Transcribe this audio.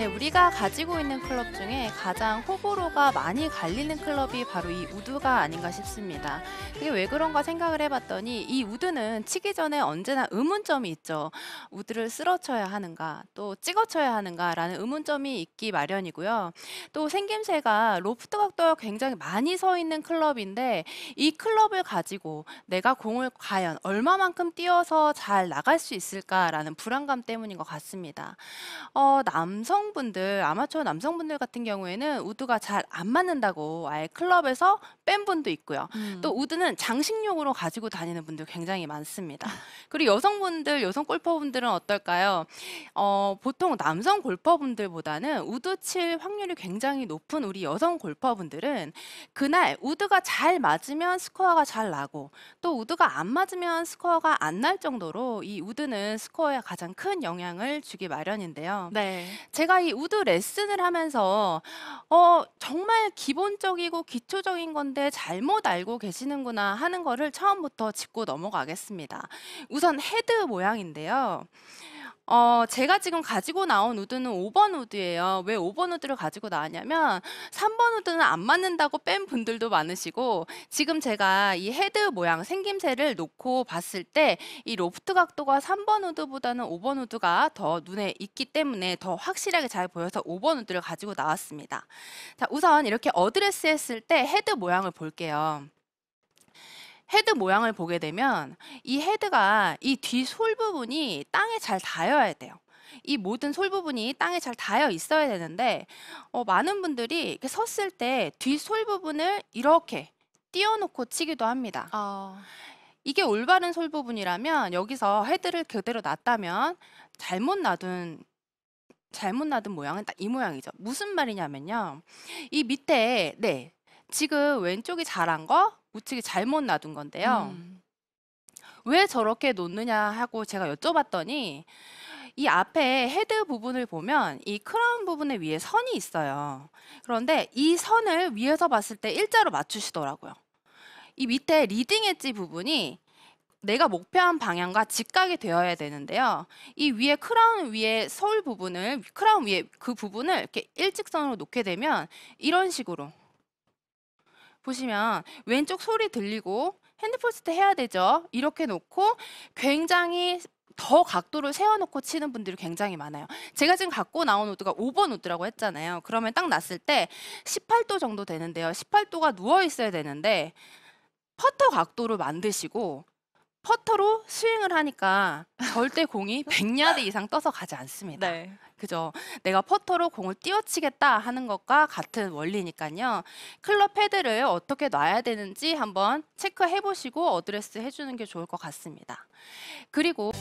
네, 우리가 가지고 있는 클럽 중에 가장 호불호가 많이 갈리는 클럽이 바로 이 우드가 아닌가 싶습니다. 그게 왜 그런가 생각을 해봤더니 이 우드는 치기 전에 언제나 의문점이 있죠. 우드를 쓰러쳐야 하는가, 또 찍어쳐야 하는가라는 의문점이 있기 마련이고요. 또 생김새가 로프트 각도가 굉장히 많이 서 있는 클럽인데 이 클럽을 가지고 내가 공을 과연 얼마만큼 띄어서 잘 나갈 수 있을까라는 불안감 때문인 것 같습니다. 어, 남성 남성분들, 아마추어 남성분들 같은 경우에는 우드가 잘 안 맞는다고 아예 클럽에서 뺀 분도 있고요. 음. 또 우드는 장식용으로 가지고 다니는 분들 굉장히 많습니다. 그리고 여성분들, 여성 골퍼분들은 어떨까요? 어, 보통 남성 골퍼분들보다는 우드 칠 확률이 굉장히 높은 우리 여성 골퍼분들은 그날 우드가 잘 맞으면 스코어가 잘 나고 또 우드가 안 맞으면 스코어가 안 날 정도로 이 우드는 스코어에 가장 큰 영향을 주기 마련인데요. 네. 제가 아이 우드 레슨을 하면서 어, 정말 기본적이고 기초적인 건데 잘못 알고 계시는구나 하는 거를 처음부터 짚고 넘어가겠습니다. 우선 헤드 모양인데요. 어, 제가 지금 가지고 나온 우드는 5번 우드예요. 왜 5번 우드를 가지고 나왔냐면 3번 우드는 안 맞는다고 뺀 분들도 많으시고 지금 제가 이 헤드 모양 생김새를 놓고 봤을 때 이 로프트 각도가 3번 우드보다는 5번 우드가 더 눈에 있기 때문에 더 확실하게 잘 보여서 5번 우드를 가지고 나왔습니다. 자, 우선 이렇게 어드레스 했을 때 헤드 모양을 볼게요. 헤드 모양을 보게 되면 이 헤드가 이 뒤솔 부분이 땅에 잘닿여야 돼요. 이 모든 솔 부분이 땅에 잘 닿여 있어야 되는데 어, 많은 분들이 이렇게 섰을 때 뒤솔 부분을 이렇게 띄워놓고 치기도 합니다. 어... 이게 올바른 솔 부분이라면 여기서 헤드를 그대로 놨다면 잘못 놔둔 잘못 놔둔 모양은 딱 이 모양이죠. 무슨 말이냐면요. 이 밑에 네 지금 왼쪽이 잘한 거 우측이 잘못 놔둔 건데요. 음. 왜 저렇게 놓느냐 하고 제가 여쭤봤더니 이 앞에 헤드 부분을 보면 이 크라운 부분에 위에 선이 있어요. 그런데 이 선을 위에서 봤을 때 일자로 맞추시더라고요. 이 밑에 리딩 엣지 부분이 내가 목표한 방향과 직각이 되어야 되는데요. 이 위에 크라운 위에 서울 부분을 크라운 위에 그 부분을 이렇게 일직선으로 놓게 되면 이런 식으로 보시면 왼쪽 소리 들리고 핸드포스트 해야 되죠. 이렇게 놓고 굉장히 더 각도를 세워놓고 치는 분들이 굉장히 많아요. 제가 지금 갖고 나온 우드가 5번 우드라고 했잖아요. 그러면 딱 났을 때 18도 정도 되는데요. 18도가 누워 있어야 되는데 퍼터 각도로 만드시고 퍼터로 스윙을 하니까 절대 공이 100야드 이상 떠서 가지 않습니다. 네. 그죠? 내가 퍼터로 공을 띄워치겠다 하는 것과 같은 원리니까요. 클럽 헤드를 어떻게 놔야 되는지 한번 체크해 보시고 어드레스 해주는 게 좋을 것 같습니다. 그리고